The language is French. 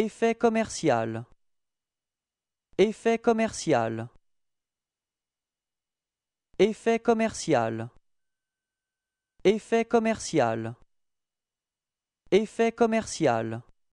Effet commercial. Effet commercial. Effet commercial. Effet commercial. Effet commercial.